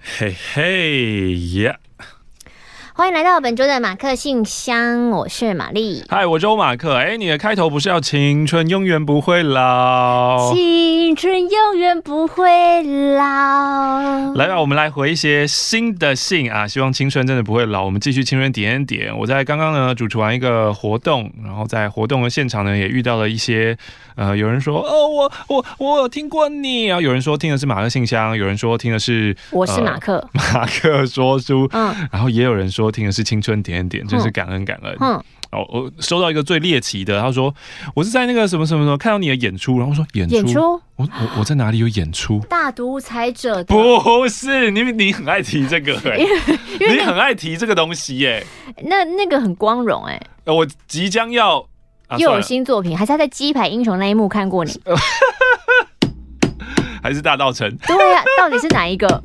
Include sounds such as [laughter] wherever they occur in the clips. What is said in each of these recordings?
Hey, hey, yeah, 欢迎来到本周的马克信箱，我是玛丽。嗨，我周马克。哎，你的开头不是要青春永远不会老？青春永远不会老。来吧，我们来回一些新的信啊，希望青春真的不会老。我们继续青春点点。我在刚刚呢主持完一个活动，然后在活动的现场呢也遇到了一些呃有人说哦我我我听过你啊，有人说听的是马克信箱，有人说听的是我是马克，马克说书，嗯，然后也有人说。我听的是青春点点，就是感恩感恩。嗯，哦，我收到一个最猎奇的，他说我是在那个什么什么什么看到你的演出，然后说演出，我我我在哪里有演出？大独裁者？不是，你你很爱提这个，[laughs] 因为你很爱提这个东西耶。那那个很光荣哎，我即将要又有新作品，还是他在鸡排英雄那一幕看过你？[laughs] 还是大道城？对呀，到底是哪一个？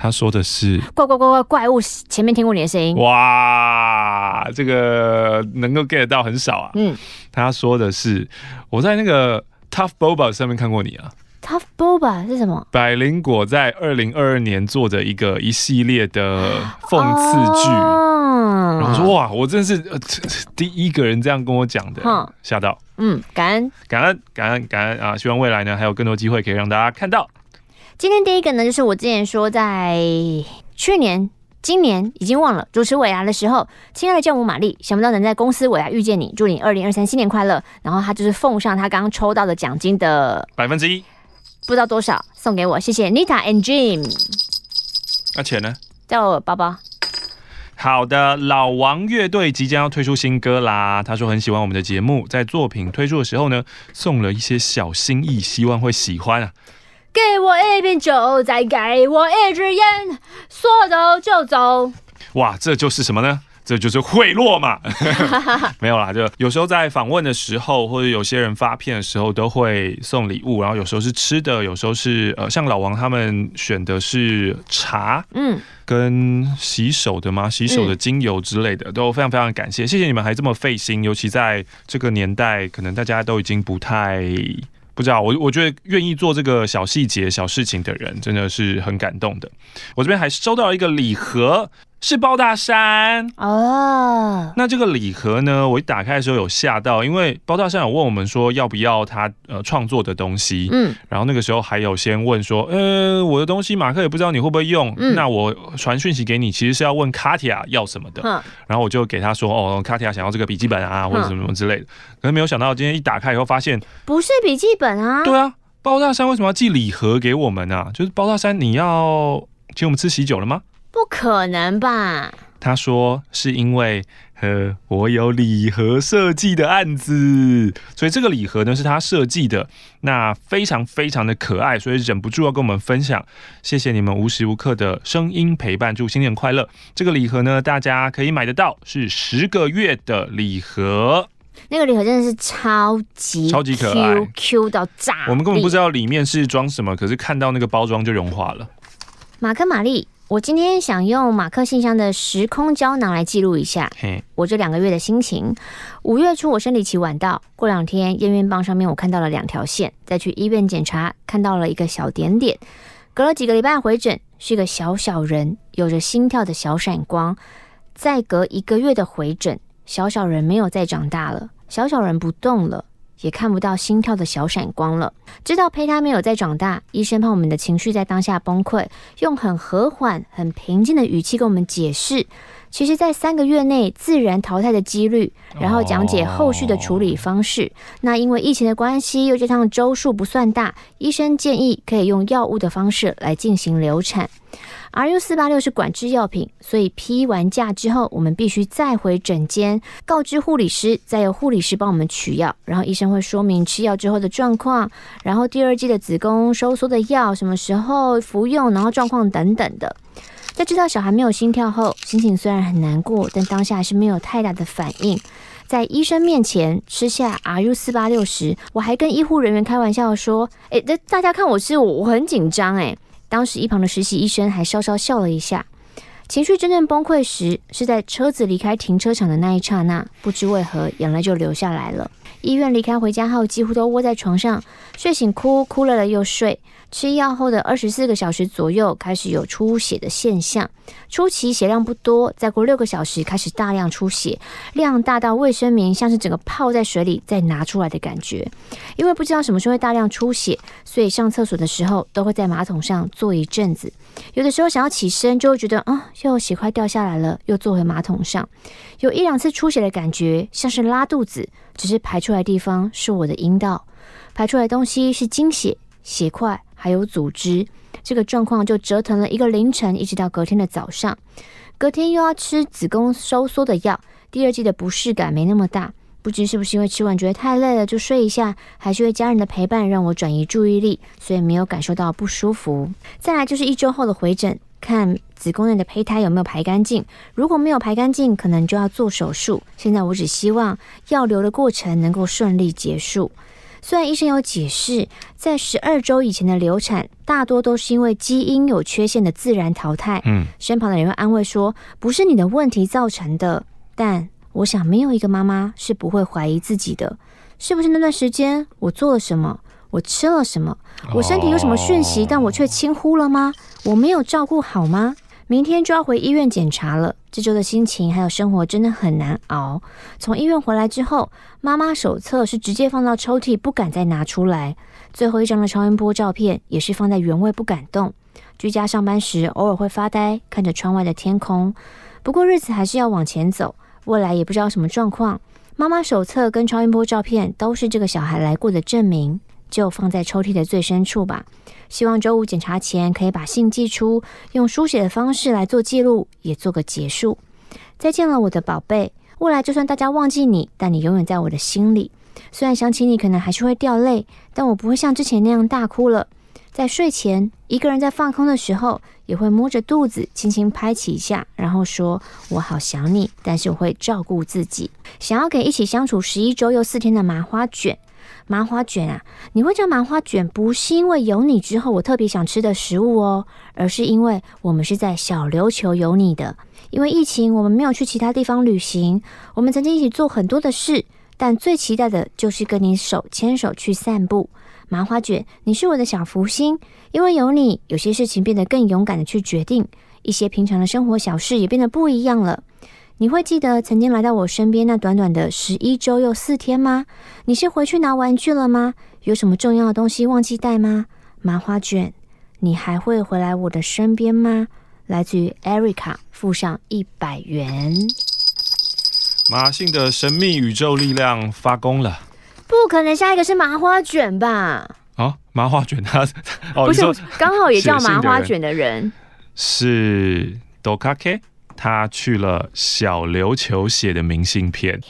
他说的是怪怪怪怪怪物，前面听过你的声音哇，这个能够 get 到很少啊。嗯，他说的是我在那个 Tough Boba 上面看过你啊。Tough Boba 是什么？百灵果在二零二二年做的一个一系列的讽刺剧。嗯，我说哇，我真是第一个人这样跟我讲的，吓到。嗯，感恩感恩感恩感恩啊！希望未来呢还有更多机会可以让大家看到。今天第一个呢，就是我之前说在去年、今年已经忘了主持尾牙的时候，亲爱的教母玛丽，想不到能在公司尾牙遇见你，祝你二零二三新年快乐。然后他就是奉上他刚刚抽到的奖金的百分之一，不知道多少，送给我，谢谢 Nita and Jim。而且呢，叫我爸爸。好的，老王乐队即将要推出新歌啦。他说很喜欢我们的节目，在作品推出的时候呢，送了一些小心意，希望会喜欢啊。给我一瓶酒，再给我一支烟，说走就走。哇，这就是什么呢？这就是贿赂嘛。[laughs] 没有啦，就有时候在访问的时候，或者有些人发片的时候，都会送礼物。然后有时候是吃的，有时候是呃，像老王他们选的是茶，嗯，跟洗手的吗？洗手的精油之类的，都非常非常感谢谢谢你们还这么费心。尤其在这个年代，可能大家都已经不太。不知道我，我觉得愿意做这个小细节、小事情的人，真的是很感动的。我这边还收到一个礼盒。是包大山哦，那这个礼盒呢？我一打开的时候有吓到，因为包大山有问我们说要不要他呃创作的东西，嗯，然后那个时候还有先问说，呃，我的东西马克也不知道你会不会用，那我传讯息给你，其实是要问卡提亚要什么的，然后我就给他说，哦，卡提亚想要这个笔记本啊，或者什么什么之类的，可是没有想到今天一打开以后发现不是笔记本啊，对啊，包大山为什么要寄礼盒给我们呢？就是包大山你要请我们吃喜酒了吗？不可能吧？他说是因为，呃，我有礼盒设计的案子，所以这个礼盒呢是他设计的，那非常非常的可爱，所以忍不住要跟我们分享。谢谢你们无时无刻的声音陪伴，祝新年快乐！这个礼盒呢，大家可以买得到，是十个月的礼盒。那个礼盒真的是超级超级可爱，Q 到炸！我们根本不知道里面是装什么，可是看到那个包装就融化了。马克玛丽。我今天想用马克信箱的时空胶囊来记录一下我这两个月的心情。五月初我生理期晚到，过两天验孕棒上面我看到了两条线，再去医院检查看到了一个小点点。隔了几个礼拜回诊是一个小小人，有着心跳的小闪光。再隔一个月的回诊，小小人没有再长大了，小小人不动了。也看不到心跳的小闪光了，知道胚胎没有在长大，医生怕我们的情绪在当下崩溃，用很和缓、很平静的语气跟我们解释。其实，在三个月内自然淘汰的几率，然后讲解后续的处理方式。那因为疫情的关系，又这趟周数不算大，医生建议可以用药物的方式来进行流产。RU 四八六是管制药品，所以批完假之后，我们必须再回诊间告知护理师，再由护理师帮我们取药，然后医生会说明吃药之后的状况，然后第二季的子宫收缩的药什么时候服用，然后状况等等的。在知道小孩没有心跳后，心情虽然很难过，但当下还是没有太大的反应。在医生面前吃下 RU 四八六时，我还跟医护人员开玩笑说：“哎，那大家看我吃我，我很紧张。”哎，当时一旁的实习医生还稍稍笑了一下。情绪真正崩溃时，是在车子离开停车场的那一刹那。不知为何，眼泪就流下来了。医院离开回家后，几乎都窝在床上，睡醒哭，哭了了又睡。吃药后的二十四个小时左右，开始有出血的现象。初期血量不多，再过六个小时开始大量出血，量大到卫生棉像是整个泡在水里再拿出来的感觉。因为不知道什么时候会大量出血，所以上厕所的时候都会在马桶上坐一阵子。有的时候想要起身，就会觉得啊。就血块掉下来了，又坐回马桶上，有一两次出血的感觉，像是拉肚子，只是排出来地方是我的阴道，排出来东西是精血、血块还有组织。这个状况就折腾了一个凌晨，一直到隔天的早上，隔天又要吃子宫收缩的药。第二季的不适感没那么大，不知是不是因为吃完觉得太累了就睡一下，还是因为家人的陪伴让我转移注意力，所以没有感受到不舒服。再来就是一周后的回诊看。子宫内的胚胎有没有排干净？如果没有排干净，可能就要做手术。现在我只希望药流的过程能够顺利结束。虽然医生有解释，在十二周以前的流产大多都是因为基因有缺陷的自然淘汰。嗯，身旁的人会安慰说不是你的问题造成的，但我想没有一个妈妈是不会怀疑自己的。是不是那段时间我做了什么？我吃了什么？我身体有什么讯息？但我却轻忽了吗？我没有照顾好吗？明天就要回医院检查了，这周的心情还有生活真的很难熬。从医院回来之后，妈妈手册是直接放到抽屉，不敢再拿出来。最后一张的超音波照片也是放在原位，不敢动。居家上班时，偶尔会发呆，看着窗外的天空。不过日子还是要往前走，未来也不知道什么状况。妈妈手册跟超音波照片都是这个小孩来过的证明。就放在抽屉的最深处吧。希望周五检查前可以把信寄出，用书写的方式来做记录，也做个结束。再见了我的宝贝，未来就算大家忘记你，但你永远在我的心里。虽然想起你可能还是会掉泪，但我不会像之前那样大哭了。在睡前，一个人在放空的时候，也会摸着肚子轻轻拍起一下，然后说我好想你，但是我会照顾自己。想要给一起相处十一周又四天的麻花卷。麻花卷啊，你会叫麻花卷，不是因为有你之后我特别想吃的食物哦，而是因为我们是在小琉球有你的。因为疫情，我们没有去其他地方旅行，我们曾经一起做很多的事，但最期待的就是跟你手牵手去散步。麻花卷，你是我的小福星，因为有你，有些事情变得更勇敢的去决定，一些平常的生活小事也变得不一样了。你会记得曾经来到我身边那短短的十一周又四天吗？你是回去拿玩具了吗？有什么重要的东西忘记带吗？麻花卷，你还会回来我的身边吗？来自于 Erica，附上一百元。马姓的神秘宇宙力量发功了，不可能，下一个是麻花卷吧？啊，麻花卷他 [laughs] 哦，是说刚好也叫麻花卷的人是 Doke。他去了小琉球写的明信片，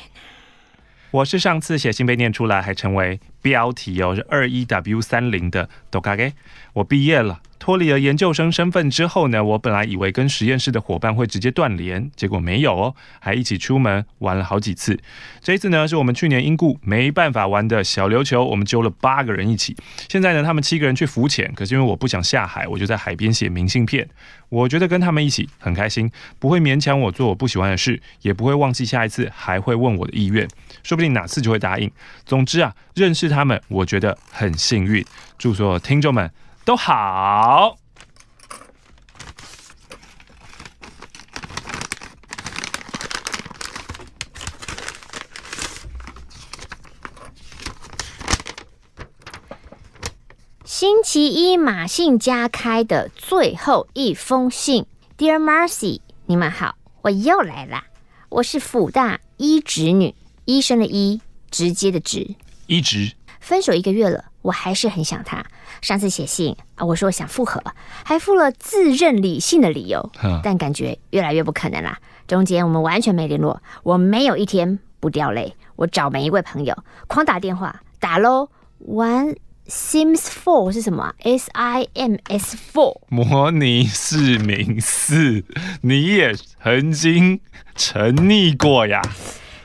我是上次写信被念出来，还成为标题哦，是二一 W 三零的 a 卡给，我毕业了。脱离了研究生身份之后呢，我本来以为跟实验室的伙伴会直接断联，结果没有哦，还一起出门玩了好几次。这一次呢，是我们去年因故没办法玩的小琉球，我们揪了八个人一起。现在呢，他们七个人去浮潜，可是因为我不想下海，我就在海边写明信片。我觉得跟他们一起很开心，不会勉强我做我不喜欢的事，也不会忘记下一次还会问我的意愿，说不定哪次就会答应。总之啊，认识他们，我觉得很幸运。祝所有听众们。都好。星期一马信家开的最后一封信，Dear m a r c y 你们好，我又来啦。我是辅大医职女医生的医，直接的直。医职，分手一个月了。我还是很想他。上次写信啊，我说想复合，还附了自认理性的理由，但感觉越来越不可能啦。中间我们完全没联络，我没有一天不掉泪。我找每一位朋友，狂打电话，打喽。One Sims Four 是什么？S I M S Four？模拟市民四，你也曾经沉溺过呀。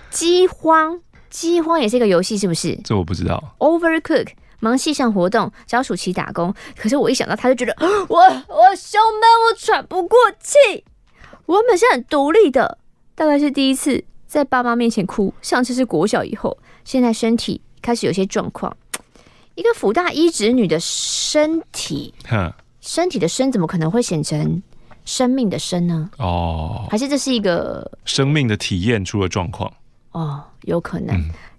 饥荒，饥荒也是一个游戏，是不是？这我不知道。Overcook。忙线象活动，找暑期打工。可是我一想到他就觉得，[gasps] 我我胸闷，我喘不过气。我本身很独立的，大概是第一次在爸妈面前哭。上次是国小以后，现在身体开始有些状况。一个辅大医职女的身体，身体的身怎么可能会显成生命的生呢？哦，还是这是一个生命的体验出了状况？哦，有可能。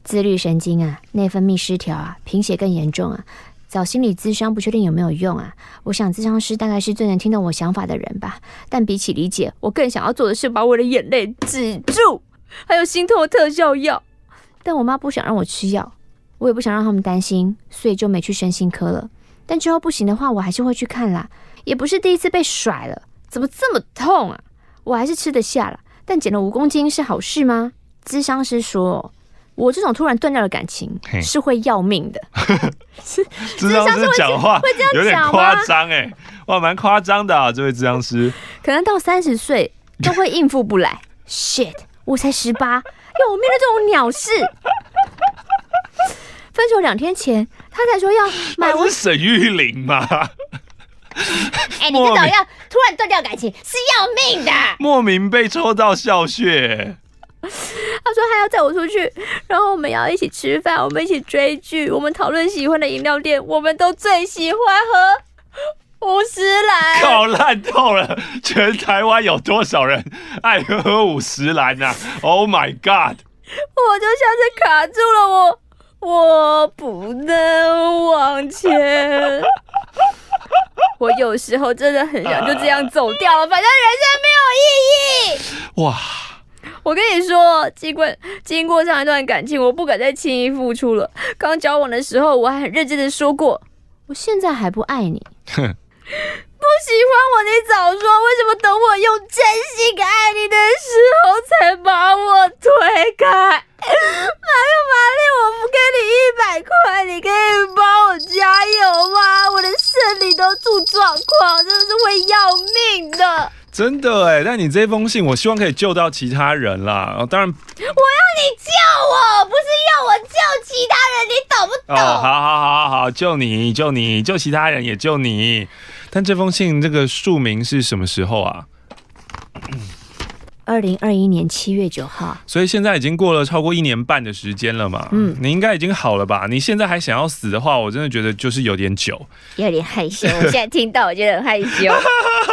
自律神经啊，内分泌失调啊，贫血更严重啊，找心理咨商不确定有没有用啊。我想咨商师大概是最能听懂我想法的人吧，但比起理解，我更想要做的是把我的眼泪止住，还有心痛特效药。但我妈不想让我吃药，我也不想让他们担心，所以就没去身心科了。但之后不行的话，我还是会去看啦。也不是第一次被甩了，怎么这么痛啊？我还是吃得下了，但减了五公斤是好事吗？咨商师说。我这种突然断掉的感情是会要命的，[laughs] 是。智是，师讲话会这样，有点夸张哎，哇，蛮夸张的啊，这位智商师。可能到三十岁都会应付不来。[laughs] Shit，我才十八，要我面对这种鸟事？分手两天前，他才说要 [laughs] 买。是沈玉玲吗？哎，你这种要突然断掉感情是要命的。莫名被抽到笑穴。他说他要载我出去，然后我们要一起吃饭，我们一起追剧，我们讨论喜欢的饮料店，我们都最喜欢喝五十兰，搞烂透了！全台湾有多少人爱喝五十兰呐？Oh my god！我就像是卡住了，我我不能往前。我有时候真的很想就这样走掉了，反正人生没有意义。哇！我跟你说，经过经过上一段感情，我不敢再轻易付出了。刚交往的时候，我还很认真的说过，我现在还不爱你。哼，不喜欢我你早说，为什么等我用真心爱你的时候才把我推开？麻有麻利，我不给你一百块，你可以帮我加油吗？我的生理都出状况，真的是会要命的。真的哎，但你这封信，我希望可以救到其他人啦。当然，我要你救我，不是要我救其他人，你懂不懂？好好好好好，救你，救你，救其他人也救你。但这封信，这个署名是什么时候啊？二零二一年七月九号，所以现在已经过了超过一年半的时间了嘛。嗯，你应该已经好了吧？你现在还想要死的话，我真的觉得就是有点久，有点害羞。[laughs] 我现在听到，我觉得很害羞。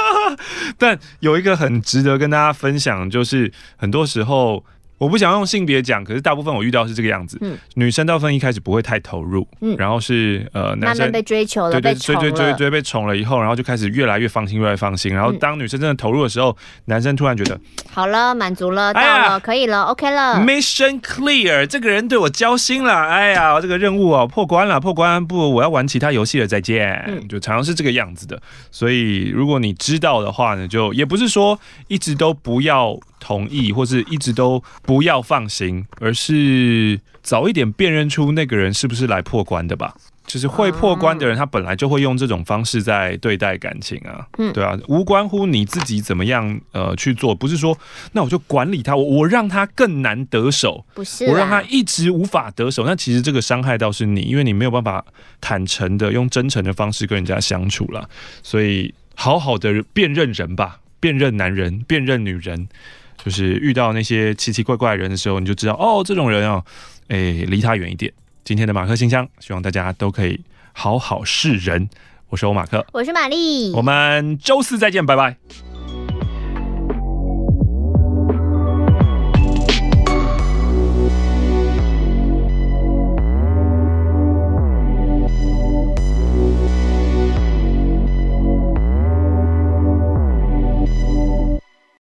[laughs] 但有一个很值得跟大家分享，就是很多时候。我不想用性别讲，可是大部分我遇到是这个样子。女生到分一开始不会太投入，然后是呃男生被追求了，被追追追追被宠了以后，然后就开始越来越放心，越来越放心。然后当女生真的投入的时候，男生突然觉得好了，满足了，到了可以了，OK 了，Mission Clear，这个人对我交心了，哎呀，这个任务啊破关了，破关不，我要玩其他游戏了，再见。就常常是这个样子的，所以如果你知道的话呢，就也不是说一直都不要。同意，或者一直都不要放心，而是早一点辨认出那个人是不是来破关的吧。就是会破关的人，他本来就会用这种方式在对待感情啊。嗯，对啊，无关乎你自己怎么样呃去做，不是说那我就管理他，我我让他更难得手，不是，我让他一直无法得手。那其实这个伤害倒是你，因为你没有办法坦诚的用真诚的方式跟人家相处了。所以好好的辨认人吧，辨认男人，辨认女人。就是遇到那些奇奇怪怪人的时候，你就知道哦，这种人哦，哎，离他远一点。今天的马克信箱，希望大家都可以好好是人。我是欧马克，我是玛丽，我们周四再见，拜拜。